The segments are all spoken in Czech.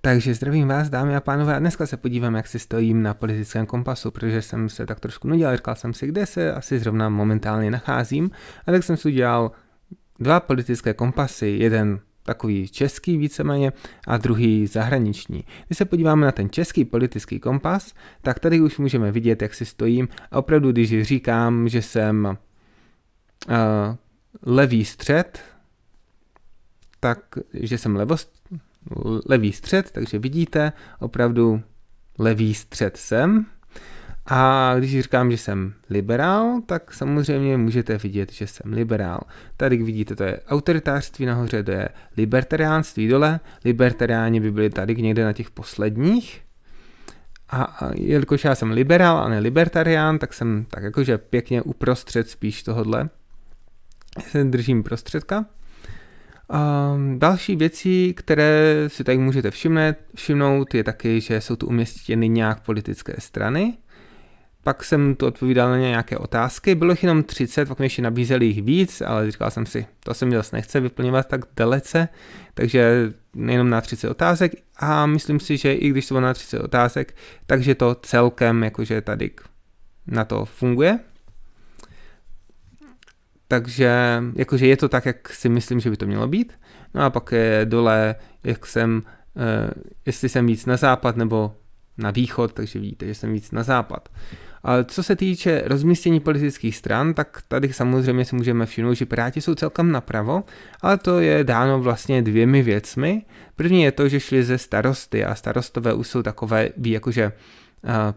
Takže zdravím vás, dámy a pánové, a dneska se podívám, jak si stojím na politickém kompasu, protože jsem se tak trošku nudil, říkal jsem si, kde se asi zrovna momentálně nacházím, a tak jsem si udělal dva politické kompasy, jeden takový český víceméně a druhý zahraniční. Když se podíváme na ten český politický kompas, tak tady už můžeme vidět, jak si stojím a opravdu, když říkám, že jsem uh, levý střed, tak, že jsem levost, levý střed, takže vidíte opravdu levý střed jsem. A když říkám, že jsem liberál, tak samozřejmě můžete vidět, že jsem liberál. Tady vidíte, to je autoritářství nahoře, to je libertariánství dole. Libertariáni by byli tady někde na těch posledních. A, a jelikož já jsem liberál a ne libertarián, tak jsem tak jakože pěkně uprostřed spíš tohodle. Já se držím prostředka. Um, další věcí, které si tady můžete všimnout, všimnout, je taky, že jsou tu umístěny nějak politické strany. Pak jsem tu odpovídal na nějaké otázky, bylo jich jenom 30, pak mi ještě nabízeli jich víc, ale říkal jsem si, to se mi zase nechce vyplňovat tak dalece, takže jenom na 30 otázek a myslím si, že i když to bylo na 30 otázek, takže to celkem jakože tady na to funguje, takže jakože je to tak, jak si myslím, že by to mělo být. No a pak je dole, jak jsem, eh, jestli jsem víc na západ nebo na východ, takže vidíte, že jsem víc na západ. A co se týče rozmístění politických stran, tak tady samozřejmě si můžeme všimnout, že Piráti jsou celkem napravo, ale to je dáno vlastně dvěmi věcmi. První je to, že šli ze starosty a starostové už jsou takové, ví, jakože eh,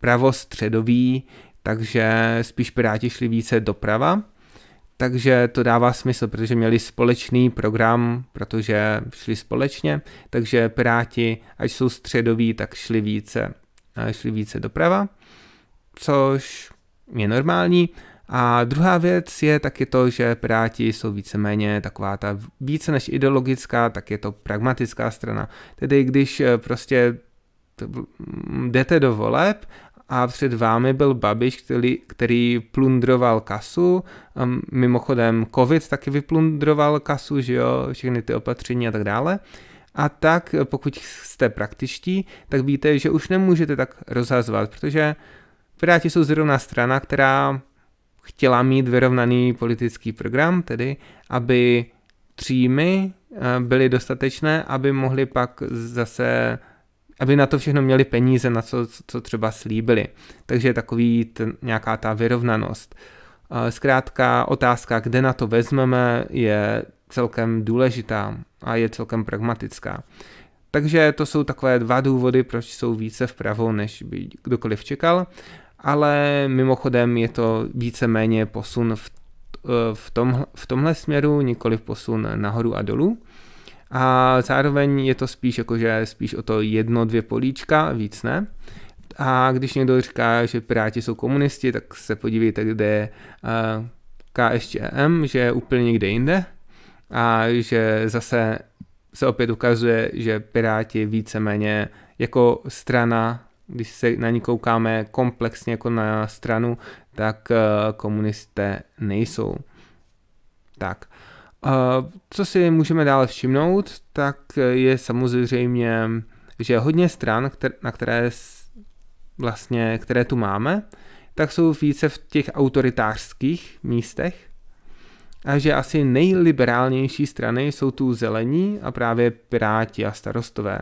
pravostředový, takže spíš Piráti šli více doprava takže to dává smysl, protože měli společný program, protože šli společně, takže Piráti, až jsou středoví, tak šli více, eh, šli více doprava, což je normální. A druhá věc je taky to, že Piráti jsou víceméně taková ta více než ideologická, tak je to pragmatická strana. Tedy když eh, prostě jdete do voleb a před vámi byl Babiš, který, který plundroval kasu. Um, mimochodem covid taky vyplundroval kasu, že jo, všechny ty opatření a tak dále. A tak, pokud jste praktičtí, tak víte, že už nemůžete tak rozhazovat, protože Piráti jsou zrovna strana, která chtěla mít vyrovnaný politický program, tedy aby příjmy eh, byly dostatečné, aby mohli pak zase aby na to všechno měli peníze, na co, co třeba slíbili. Takže je takový ten, nějaká ta vyrovnanost. Zkrátka otázka, kde na to vezmeme, je celkem důležitá a je celkem pragmatická. Takže to jsou takové dva důvody, proč jsou více vpravo, než by kdokoliv čekal, ale mimochodem je to víceméně posun v, e, v, tom, v tomhle směru, nikoli posun nahoru a dolů a zároveň je to spíš jakože spíš o to jedno, dvě políčka, víc ne. A když někdo říká, že Piráti jsou komunisti, tak se podívejte, kde je eh, KSČM, že je úplně někde jinde a že zase se opět ukazuje, že Piráti víceméně jako strana, když se na ní koukáme komplexně jako na stranu, tak eh, komunisté nejsou. Tak. Eh, co si můžeme dále všimnout, tak je samozřejmě, že hodně stran, na které vlastně, které tu máme, tak jsou více v těch autoritářských místech a že asi nejliberálnější strany jsou tu zelení a právě piráti a starostové,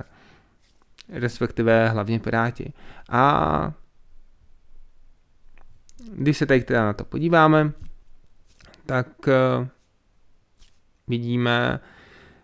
respektive hlavně piráti. A když se tady teda na to podíváme, tak eh, vidíme,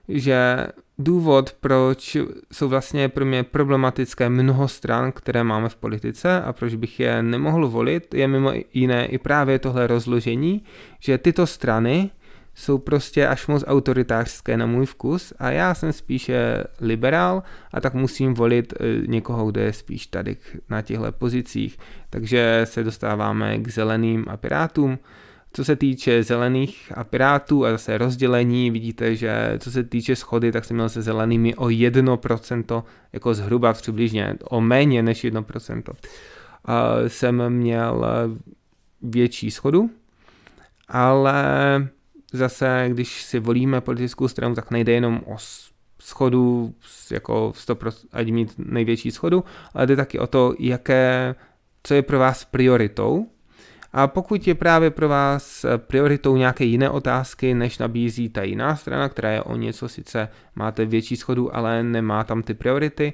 že důvod, proč jsou vlastně pro mě problematické mnoho stran, které máme v politice a proč bych je nemohl volit, je mimo jiné i právě tohle rozložení, že tyto strany jsou prostě až moc autoritářské na můj vkus a já jsem spíše liberál a tak musím volit e, někoho, kdo je spíš tady na těchto pozicích. Takže se dostáváme k zeleným a pirátům, co se týče zelených a pirátů a zase rozdělení, vidíte, že co se týče schody, tak jsem měl se zelenými o 1%, jako zhruba přibližně, o méně než 1%. Uh, jsem měl větší schodu, ale zase, když si volíme politickou stranu, tak nejde jenom o schodu, jako 100%, ať mít největší schodu, ale jde taky o to, jaké, co je pro vás prioritou a pokud je právě pro vás eh, prioritou nějaké jiné otázky, než nabízí ta jiná strana, která je o něco sice máte větší schodu, ale nemá tam ty priority,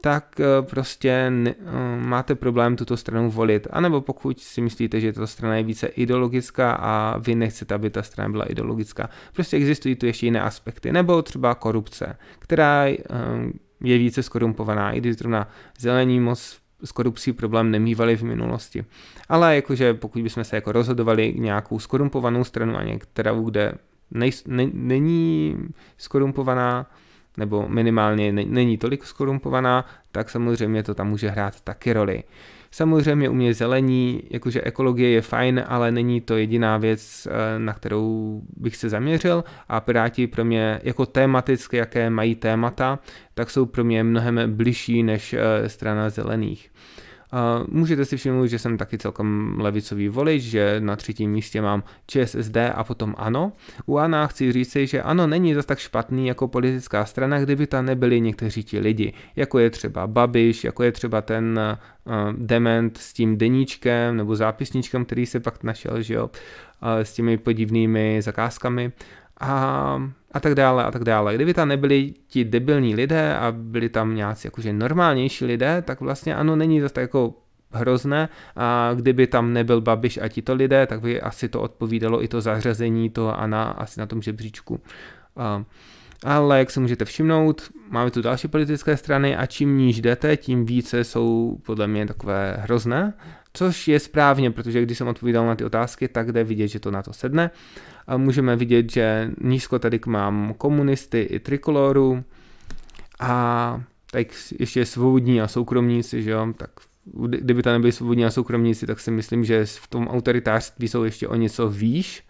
tak eh, prostě eh, máte problém tuto stranu volit. A nebo pokud si myslíte, že ta strana je více ideologická a vy nechcete, aby ta strana byla ideologická, prostě existují tu ještě jiné aspekty. Nebo třeba korupce, která je více skorumpovaná, i když zrovna zelení moc s korupcí problém nemývali v minulosti. Ale jakože pokud bychom se jako rozhodovali nějakou skorumpovanou stranu a některou, kde nej, ne, není skorumpovaná, nebo minimálně není tolik skorumpovaná, tak samozřejmě to tam může hrát taky roli. Samozřejmě u mě zelení, jakože ekologie je fajn, ale není to jediná věc, eh, na kterou bych se zaměřil a Piráti pro mě jako tématicky, jaké mají témata, tak jsou pro mě mnohem bližší než eh, strana zelených. Můžete si všimnout, že jsem taky celkem levicový volič, že na třetím místě mám ČSSD a potom ANO. U ANO chci říct, že ANO není zas tak špatný jako politická strana, kdyby tam nebyli někteří ti lidi, jako je třeba Babiš, jako je třeba ten eh, dement s tím deníčkem nebo zápisničkem, který se pak našel, že jo, eh, s těmi podivnými zakázkami. A a tak dále a tak dále. Kdyby tam nebyli ti debilní lidé a byli tam nějací jakože normálnější lidé, tak vlastně ano, není zase tak jako hrozné a kdyby tam nebyl Babiš a tito lidé, tak by asi to odpovídalo i to zařazení toho a na, asi na tom žebříčku. ale jak se můžete všimnout, máme tu další politické strany a čím níž jdete, tím více jsou podle mě takové hrozné což je správně, protože když jsem odpovídal na ty otázky, tak jde vidět, že to na to sedne. A můžeme vidět, že nízko tady mám komunisty i trikoloru a tak ještě svobodní a soukromníci, že jo, tak kdyby to nebyli svobodní a soukromníci, tak si myslím, že v tom autoritářství jsou ještě o něco výš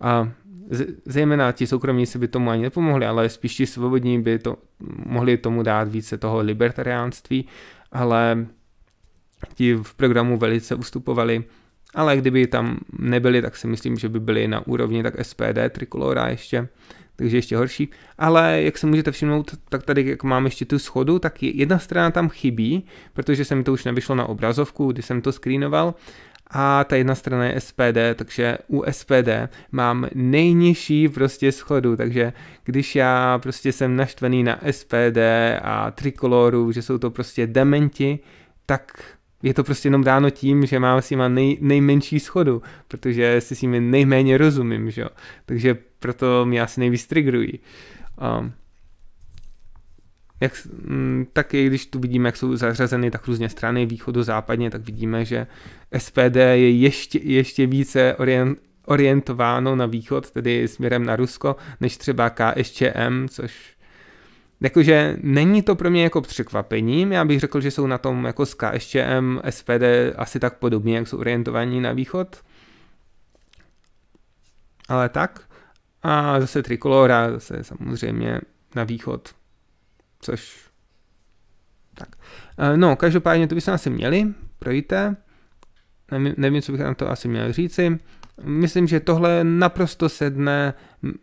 a zejména ti soukromníci by tomu ani nepomohli, ale spíš ti svobodní by to, mohli tomu dát více toho libertariánství, ale ti v programu velice ustupovali, ale kdyby tam nebyli, tak si myslím, že by byli na úrovni tak SPD, Trikolora ještě, takže ještě horší. Ale jak se můžete všimnout, tak tady jak mám ještě tu schodu, tak jedna strana tam chybí, protože se mi to už nevyšlo na obrazovku, když jsem to screenoval, a ta jedna strana je SPD, takže u SPD mám nejnižší prostě schodu, takže když já prostě jsem naštvený na SPD a Trikoloru, že jsou to prostě dementi, tak je to prostě jenom dáno tím, že mám s nima nej, nejmenší schodu, protože si s nimi nejméně rozumím, že jo. Takže proto mě asi nejvíc triggerují. Um, jak, m, mm, taky když tu vidíme, jak jsou zařazeny tak různě strany východu-západně, tak vidíme, že SPD je ještě, ještě více orient, orientováno na východ, tedy směrem na Rusko, než třeba KSČM, což Jakože není to pro mě jako překvapením, já bych řekl, že jsou na tom jako s KSČM, SPD asi tak podobně, jak jsou orientovaní na východ. Ale tak. A zase Trikolora, zase samozřejmě na východ, což tak. E, no, každopádně to bychom asi měli, projďte. Nevím, nevím, co bych na to asi měl říci. Myslím, že tohle naprosto sedne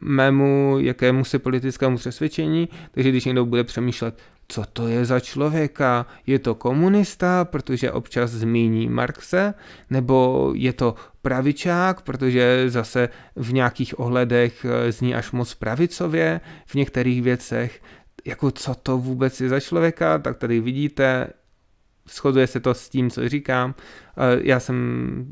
mému jakému se politickému přesvědčení, takže když někdo bude přemýšlet, co to je za člověka, je to komunista, protože občas zmíní Marxe, nebo je to pravičák, protože zase v nějakých ohledech e, zní až moc pravicově, v některých věcech, jako co to vůbec je za člověka, tak tady vidíte shoduje se to s tím, co říkám. Eh, já jsem,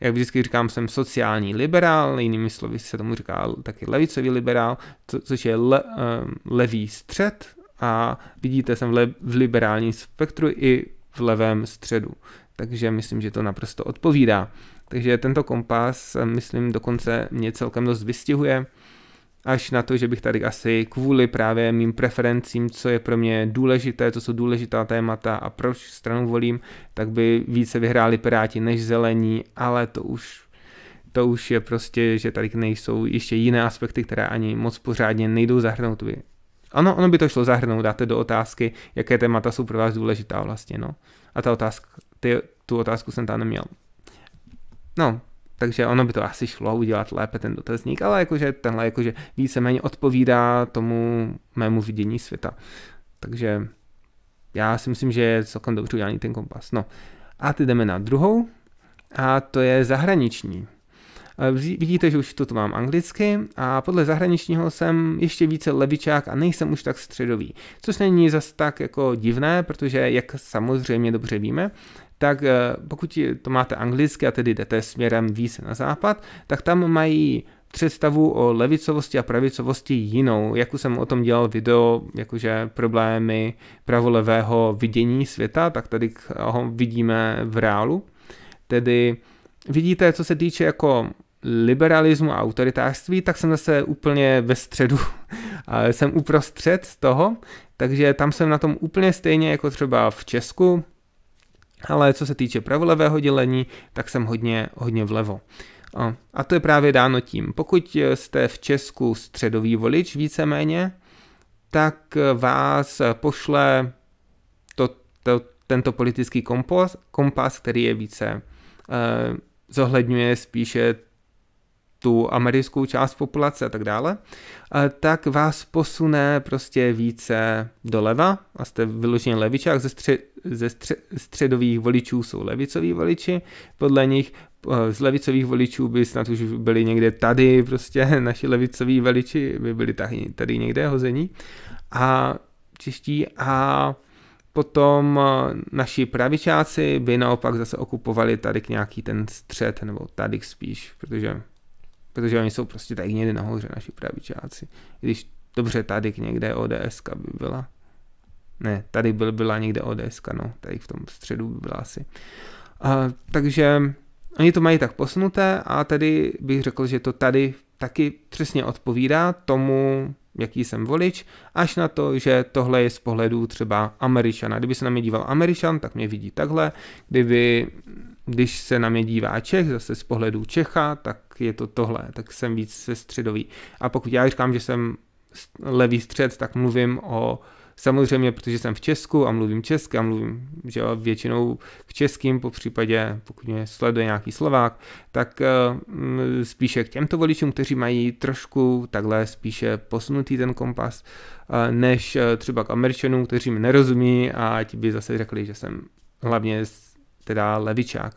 jak vždycky říkám, jsem sociální liberál, jinými slovy se tomu říká taky levicový liberál, co, což je le, eh, levý střed a vidíte, jsem v, le, v liberálním spektru i v levém středu. Takže myslím, že to naprosto odpovídá. Takže tento kompas, eh, myslím, dokonce mě celkem dost vystihuje až na to, že bych tady asi kvůli právě mým preferencím, co je pro mě důležité, co jsou důležitá témata a proč stranu volím, tak by více vyhráli Piráti než zelení, ale to už to už je prostě, že tady nejsou ještě jiné aspekty, které ani moc pořádně nejdou zahrnout. Vy. Ano, ono by to šlo zahrnout, dáte do otázky, jaké témata jsou pro vás důležitá vlastně, no. A ta otázka, ty, tu otázku jsem tam neměl. No, takže ono by to asi šlo udělat lépe ten dotazník, ale jakože tenhle jakože víceméně odpovídá tomu mému vidění světa. Takže já si myslím, že je celkem dobře udělaný ten kompas. No a teď jdeme na druhou a to je zahraniční. E, vidíte, že už toto mám anglicky a podle zahraničního jsem ještě více levičák a nejsem už tak středový. Což není zas tak jako divné, protože jak samozřejmě dobře víme, tak eh, pokud to máte anglicky a tedy jdete směrem více na západ, tak tam mají představu o levicovosti a pravicovosti jinou, už jsem o tom dělal video, jakože problémy pravolevého vidění světa, tak tady ho vidíme v reálu. Tedy vidíte, co se týče jako liberalismu a autoritářství, tak jsem zase úplně ve středu. jsem uprostřed toho, takže tam jsem na tom úplně stejně jako třeba v Česku, ale co se týče pravolevého dělení, tak jsem hodně, hodně vlevo. A to je právě dáno tím, pokud jste v Česku středový volič víceméně, tak vás pošle to, to, tento politický kompas, kompas, který je více eh, zohledňuje spíše tu americkou část populace a tak dále, eh, tak vás posune prostě více doleva a jste vyloženě levičák ze, střed, ze středových voličů jsou levicoví voliči, podle nich eh, z levicových voličů by snad už byli někde tady, prostě naši levicoví voliči by byli tady, tady někde hození a čeští a potom eh, naši pravičáci by naopak zase okupovali tady k nějaký ten střed, nebo tady spíš, protože, protože oni jsou prostě tady někde nahoře, naši pravičáci. Když dobře tady k někde ODS by byla. Ne, tady byl, byla někde ODS, no, tady v tom středu by byla asi. A, takže oni to mají tak posunuté a tady bych řekl, že to tady taky přesně odpovídá tomu, jaký jsem volič, až na to, že tohle je z pohledu třeba Američana. Kdyby se na mě díval Američan, tak mě vidí takhle. Kdyby, když se na mě dívá Čech, zase z pohledu Čecha, tak je to tohle, tak jsem víc se středový. A pokud já říkám, že jsem levý střed, tak mluvím o uh, Samozřejmě, protože jsem v Česku a mluvím česky a mluvím že většinou k českým, po případě pokud mě sleduje nějaký Slovák, tak eh, spíše k těmto voličům, kteří mají trošku takhle spíše posunutý ten kompas, eh, než eh, třeba k Američanům, kteří mi nerozumí a ti by zase řekli, že jsem hlavně teda levičák.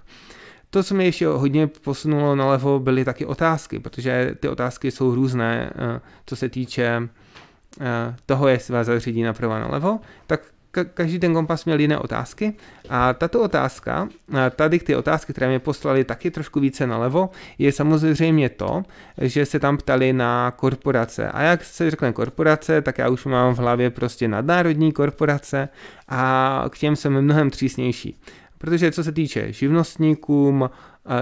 To, co mě ještě hodně posunulo nalevo, byly taky otázky, protože ty otázky jsou různé, co se týče Eh, toho, jestli vás zařídí napravo na levo, tak každý ten kompas měl jiné otázky a tato otázka, eh, tady ty otázky, které mě poslali taky trošku více nalevo, je samozřejmě to, že se tam ptali na korporace. A jak se řekne korporace, tak já už mám v hlavě prostě nadnárodní korporace a k těm jsem mnohem přísnější. Protože co se týče živnostníkům,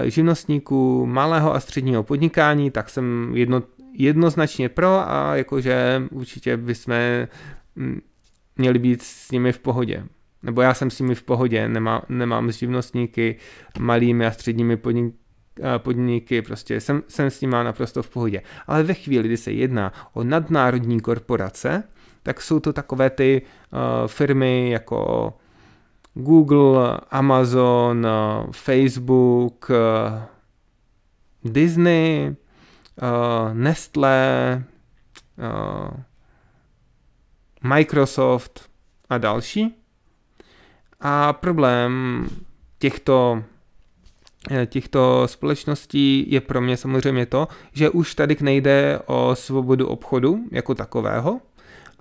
eh, živnostníků malého a středního podnikání, tak jsem jedno, jednoznačně pro a jakože určitě bychom mm, měli být s nimi v pohodě. Nebo já jsem s nimi v pohodě, nemá, nemám s živnostníky, malými a středními podniky, podniky, prostě jsem, jsem s nimi naprosto v pohodě. Ale ve chvíli, kdy se jedná o nadnárodní korporace, tak jsou to takové ty uh, firmy jako Google, Amazon, eh, Facebook, eh, Disney, uh, eh, Nestlé, uh, eh, Microsoft a další. A problém těchto eh, těchto společností je pro mě samozřejmě to, že už tady nejde o svobodu obchodu jako takového,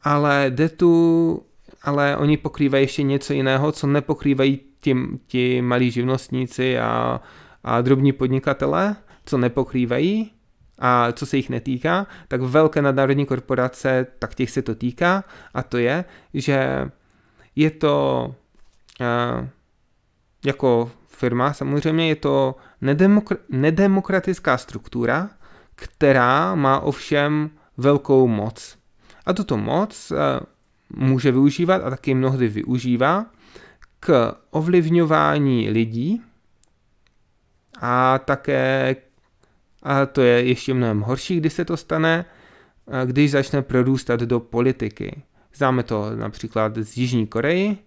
ale jde tu, ale oni pokrývají ještě něco jiného, co nepokrývají ti, ti malí živnostníci a, a drobní podnikatelé, co nepokrývají a co se jich netýká, tak velké nadnárodní korporace, tak těch se to týká a to je, že je to uh, jako firma samozřejmě, je to nedemokr- nedemokratická struktura, která má ovšem velkou moc. A tuto moc uh, může využívat a taky mnohdy využívá k ovlivňování lidí a také a to je ještě mnohem horší, když se to stane, když začne prorůstat do politiky. Známe to například z Jižní Koreji,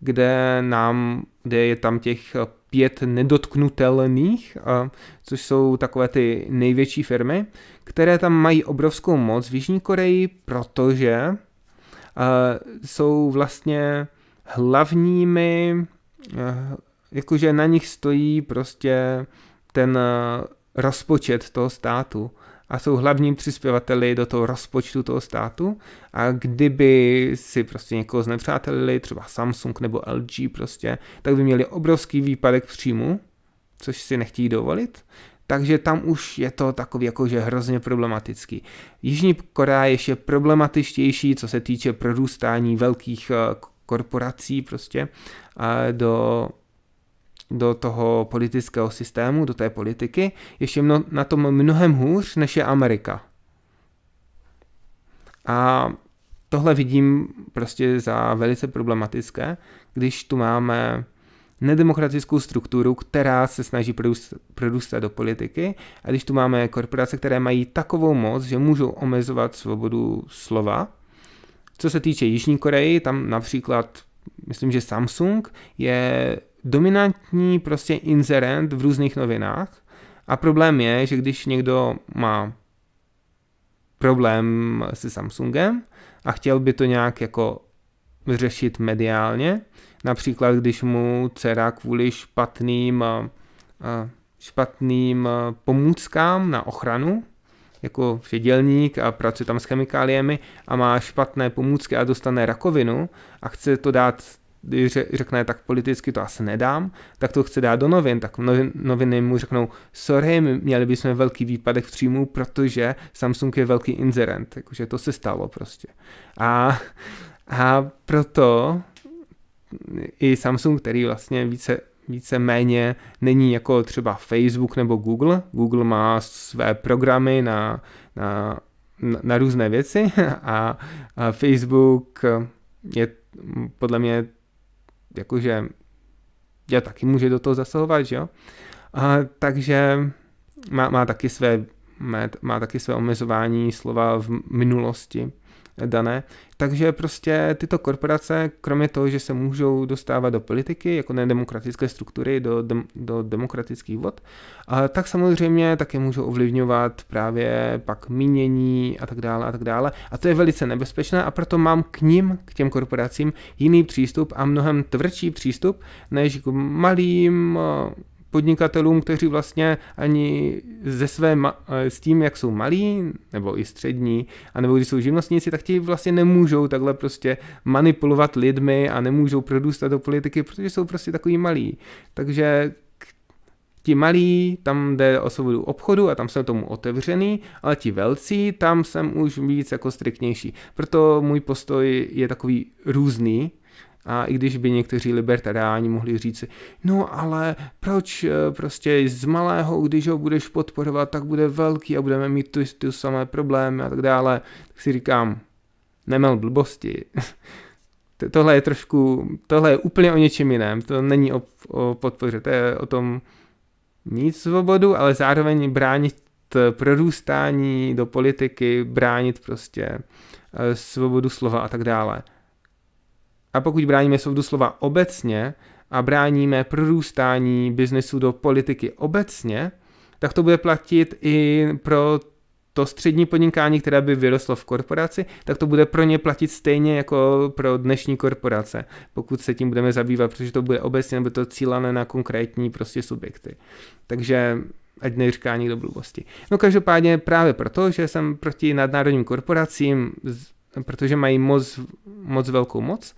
kde, nám, kde je tam těch pět nedotknutelných, což jsou takové ty největší firmy, které tam mají obrovskou moc v Jižní Koreji, protože jsou vlastně hlavními, jakože na nich stojí prostě ten rozpočet toho státu a jsou hlavním přispěvateli do toho rozpočtu toho státu a kdyby si prostě někoho znepřátelili, třeba Samsung nebo LG prostě, tak by měli obrovský výpadek příjmu, což si nechtějí dovolit, takže tam už je to takový jakože hrozně problematický. Jižní Korea je ještě problematičtější, co se týče prorůstání velkých eh, korporací prostě eh, do do toho politického systému, do té politiky, ještě mno, na tom mnohem hůř, než je Amerika. A tohle vidím prostě za velice problematické, když tu máme nedemokratickou strukturu, která se snaží prodůstat do politiky a když tu máme korporace, které mají takovou moc, že můžou omezovat svobodu slova. Co se týče Jižní Koreji, tam například, myslím, že Samsung je dominantní prostě inzerent v různých novinách a problém je, že když někdo má problém se Samsungem a chtěl by to nějak jako řešit mediálně, například když mu dcera kvůli špatným, eh, eh, špatným eh, pomůckám na ochranu, jako předělník a pracuje tam s chemikáliemi a má špatné pomůcky a dostane rakovinu a chce to dát když řekne, tak politicky to asi nedám, tak to chce dát do novin, tak noviny mu řeknou, sorry, měli bychom velký výpadek v příjmu, protože Samsung je velký inzerent, takže to se stalo prostě. A, a proto i Samsung, který vlastně více, více méně není jako třeba Facebook nebo Google, Google má své programy na, na, na, na různé věci a, a Facebook je podle mě jakože já taky může do toho zasahovat, že jo? A, takže má, má taky své má, má taky své omezování slova v minulosti dané. Takže prostě tyto korporace, kromě toho, že se můžou dostávat do politiky, jako nedemokratické struktury, do, dem, do demokratických vod, a tak samozřejmě také můžou ovlivňovat právě pak mínění a tak dále a tak dále. A to je velice nebezpečné a proto mám k ním, k těm korporacím, jiný přístup a mnohem tvrdší přístup než k malým podnikatelům, kteří vlastně ani ze své, eh, s tím, jak jsou malí, nebo i střední, a nebo když jsou živnostníci, tak ti vlastně nemůžou takhle prostě manipulovat lidmi a nemůžou prodůstat do politiky, protože jsou prostě takový malí. Takže ti malí, tam jde o svobodu obchodu a tam jsem tomu otevřený, ale ti velcí, tam jsem už víc jako striktnější. Proto můj postoj je takový různý a i když by někteří libertariáni mohli říci, no ale proč eh, prostě z malého, když ho budeš podporovat, tak bude velký a budeme mít ty, ty samé problémy a tak dále, tak si říkám, nemel blbosti. tohle je trošku, tohle je úplně o něčem jiném, to není o, o podpoře, to je o tom mít svobodu, ale zároveň bránit eh, prorůstání do politiky, bránit prostě eh, svobodu slova a tak dále. A pokud bráníme svobodu slova obecně a bráníme prorůstání biznesu do politiky obecně, tak to bude platit i pro to střední podnikání, které by vyrostlo v korporaci, tak to bude pro ně platit stejně jako pro dnešní korporace, pokud se tím budeme zabývat, protože to bude obecně nebo to cílené na konkrétní prostě subjekty. Takže ať neříká nikdo blbosti. No každopádně právě proto, že jsem proti nadnárodním korporacím, protože mají moc, moc velkou moc,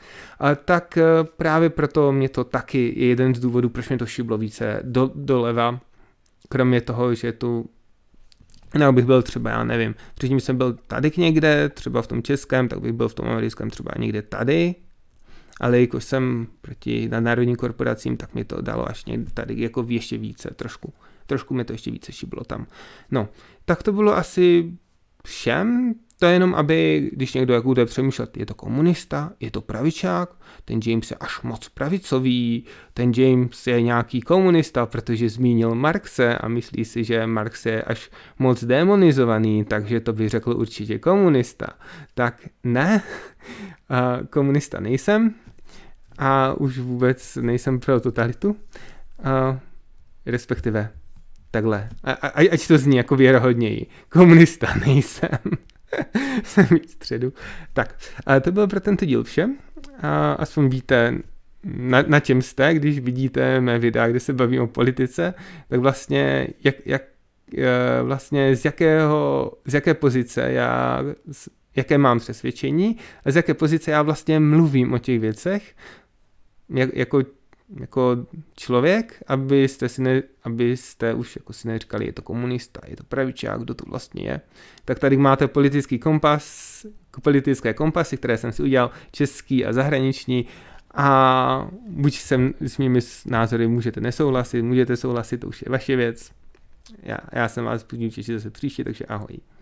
tak eh, právě proto mě to taky je jeden z důvodů, proč mě to šiblo více do, doleva, kromě toho, že tu nebo bych byl třeba, já nevím, předtím jsem byl tady někde, třeba v tom českém, tak bych byl v tom americkém třeba někde tady, ale jakož jsem proti nadnárodním korporacím, tak mi to dalo až někde tady jako ještě více, trošku, trošku mi to ještě více šiblo tam. No, tak to bylo asi všem, to je jenom, aby, když někdo jak bude přemýšlet, je to komunista, je to pravičák, ten James je až moc pravicový, ten James je nějaký komunista, protože zmínil Marxe a myslí si, že Marx je až moc demonizovaný, takže to by řekl určitě komunista. Tak ne, komunista nejsem a už vůbec nejsem pro totalitu, respektive takhle, a, a, ať to zní jako věrohodněji, komunista nejsem. jsem mít středu. Tak, a to bylo pro tento díl vše. A aspoň víte, na, na čem jste, když vidíte mé videa, kde se bavím o politice, tak vlastně jak, jak eh, vlastně z, jakého, z jaké pozice já, jaké mám přesvědčení a z jaké pozice já vlastně mluvím o těch věcech, jak, jako jako člověk, abyste, si ne, abyste už jako si neříkali, je to komunista, je to pravičák, kdo to vlastně je, tak tady máte politický kompas, politické kompasy, které jsem si udělal, český a zahraniční, a buď sem, s mými názory můžete nesouhlasit, můžete souhlasit, to už je vaše věc. Já, já jsem vás budu těšit zase příště, takže ahoj.